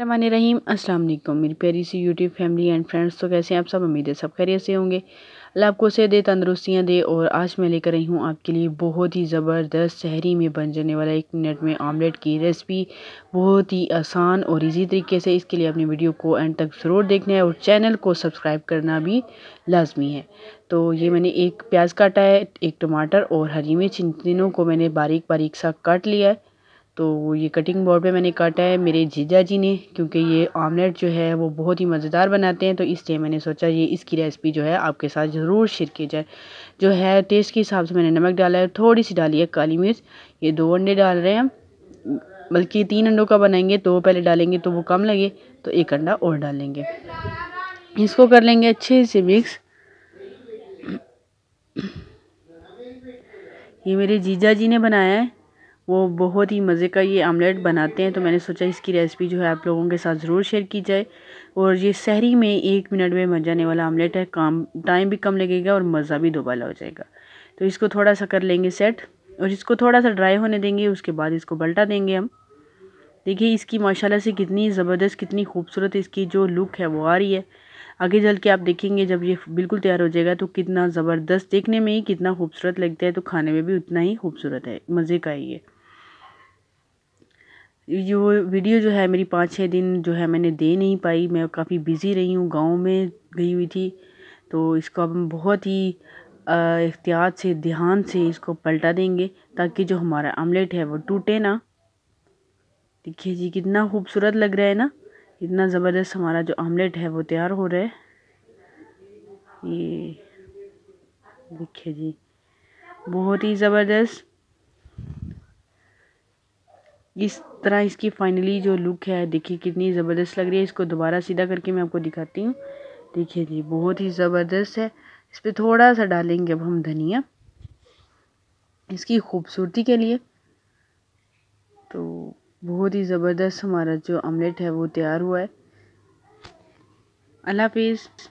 रहीम अस्सलाम वालेकुम मेरी प्यारी सी यूट्यूब फैमिली एंड फ्रेंड्स तो कैसे हैं आप सब उम्मीद है सब खैरियत से होंगे अल्लाह आपको से दे तंदरुस्तियाँ दे और आज मैं लेकर रही हूँ आपके लिए बहुत ही ज़बरदस्त शहरी में बन जाने वाला एक मिनट में आमलेट की रेसिपी बहुत ही आसान और इजी तरीके से इसके लिए अपनी वीडियो को एंड तक ज़रूर देखना है और चैनल को सब्सक्राइब करना भी लाजमी है तो ये मैंने एक प्याज काटा है एक टमाटर और हरी मिर्च इन तीनों को मैंने बारीक बारीक सा काट लिया है तो ये कटिंग बोर्ड पे मैंने काटा है मेरे जीजा जी ने क्योंकि ये आमलेट जो है वो बहुत ही मज़ेदार बनाते हैं तो इसलिए मैंने सोचा ये इसकी रेसिपी जो है आपके साथ ज़रूर शेयर की जाए जो है टेस्ट के हिसाब से मैंने नमक डाला है थोड़ी सी डाली है काली मिर्च ये दो अंडे डाल रहे हैं बल्कि तीन अंडों का बनाएंगे तो पहले डालेंगे तो वो कम लगे तो एक अंडा और डालेंगे इसको कर लेंगे अच्छे से मिक्स ये मेरे जीजा जी ने बनाया है वो बहुत ही मज़े का ये आमलेट बनाते हैं तो मैंने सोचा इसकी रेसिपी जो है आप लोगों के साथ ज़रूर शेयर की जाए और ये शहरी में एक मिनट में बन जाने वाला आमलेट है काम टाइम भी कम लगेगा और मज़ा भी दोबारा हो जाएगा तो इसको थोड़ा सा कर लेंगे सेट और इसको थोड़ा सा ड्राई होने देंगे उसके बाद इसको बल्टा देंगे हम देखिए इसकी माशाला से कितनी ज़बरदस्त कितनी खूबसूरत इसकी जो लुक है वो आ रही है आगे चल के आप देखेंगे जब ये बिल्कुल तैयार हो जाएगा तो कितना ज़बरदस्त देखने में ही कितना खूबसूरत लगता है तो खाने में भी उतना ही खूबसूरत है मज़े का ही है जो वीडियो जो है मेरी पाँच छः दिन जो है मैंने दे नहीं पाई मैं काफ़ी बिज़ी रही हूँ गाँव में गई हुई थी तो इसको अब हम बहुत ही एहतियात से ध्यान से इसको पलटा देंगे ताकि जो हमारा आमलेट है वो टूटे ना देखिए जी कितना खूबसूरत लग रहा है ना इतना ज़बरदस्त हमारा जो आमलेट है वो तैयार हो रहा है ये देखिए जी बहुत ही ज़बरदस्त इस तरह इसकी फाइनली जो लुक है देखिए कितनी ज़बरदस्त लग रही है इसको दोबारा सीधा करके मैं आपको दिखाती हूँ देखिए जी बहुत ही ज़बरदस्त है इस पर थोड़ा सा डालेंगे अब हम धनिया इसकी खूबसूरती के लिए तो बहुत ही ज़बरदस्त हमारा जो आमलेट है वो तैयार हुआ है अल्लाह हाफिज़